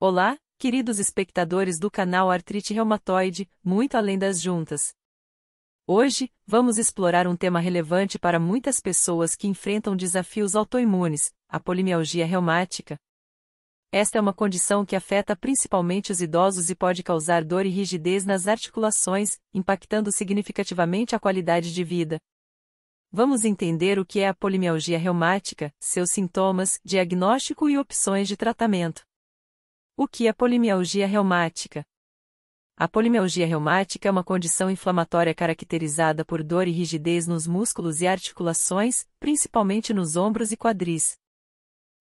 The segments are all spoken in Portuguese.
Olá, queridos espectadores do canal Artrite Reumatoide, muito além das juntas. Hoje, vamos explorar um tema relevante para muitas pessoas que enfrentam desafios autoimunes, a polimialgia reumática. Esta é uma condição que afeta principalmente os idosos e pode causar dor e rigidez nas articulações, impactando significativamente a qualidade de vida. Vamos entender o que é a polimialgia reumática, seus sintomas, diagnóstico e opções de tratamento. O que é polimialgia reumática? A polimialgia reumática é uma condição inflamatória caracterizada por dor e rigidez nos músculos e articulações, principalmente nos ombros e quadris.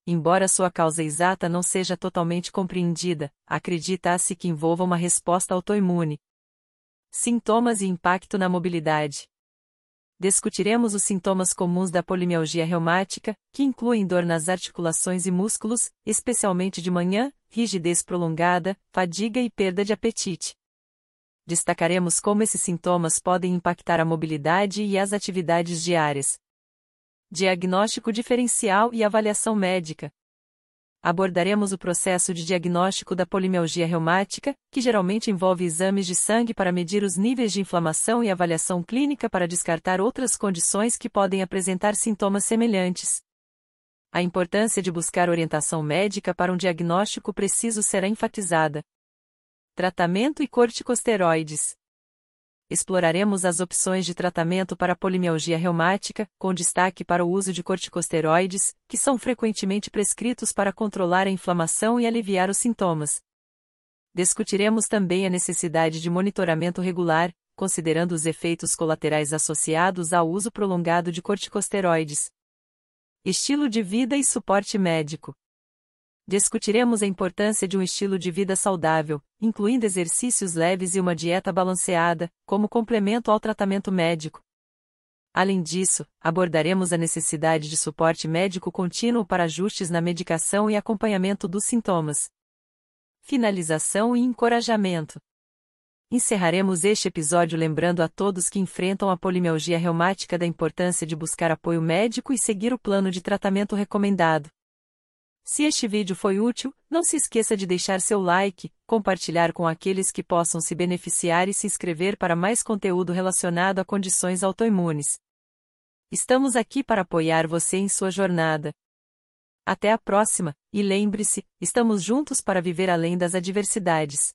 Embora sua causa exata não seja totalmente compreendida, acredita-se que envolva uma resposta autoimune. Sintomas e impacto na mobilidade discutiremos os sintomas comuns da polimialgia reumática, que incluem dor nas articulações e músculos, especialmente de manhã, rigidez prolongada, fadiga e perda de apetite. Destacaremos como esses sintomas podem impactar a mobilidade e as atividades diárias. Diagnóstico diferencial e avaliação médica abordaremos o processo de diagnóstico da polimialgia reumática, que geralmente envolve exames de sangue para medir os níveis de inflamação e avaliação clínica para descartar outras condições que podem apresentar sintomas semelhantes. A importância de buscar orientação médica para um diagnóstico preciso será enfatizada. Tratamento e corticosteroides exploraremos as opções de tratamento para polimialgia reumática, com destaque para o uso de corticosteroides, que são frequentemente prescritos para controlar a inflamação e aliviar os sintomas. Discutiremos também a necessidade de monitoramento regular, considerando os efeitos colaterais associados ao uso prolongado de corticosteroides. Estilo de vida e suporte médico. Discutiremos a importância de um estilo de vida saudável, incluindo exercícios leves e uma dieta balanceada, como complemento ao tratamento médico. Além disso, abordaremos a necessidade de suporte médico contínuo para ajustes na medicação e acompanhamento dos sintomas. Finalização e encorajamento. Encerraremos este episódio lembrando a todos que enfrentam a polimialgia reumática da importância de buscar apoio médico e seguir o plano de tratamento recomendado. Se este vídeo foi útil, não se esqueça de deixar seu like, compartilhar com aqueles que possam se beneficiar e se inscrever para mais conteúdo relacionado a condições autoimunes. Estamos aqui para apoiar você em sua jornada. Até a próxima, e lembre-se, estamos juntos para viver além das adversidades.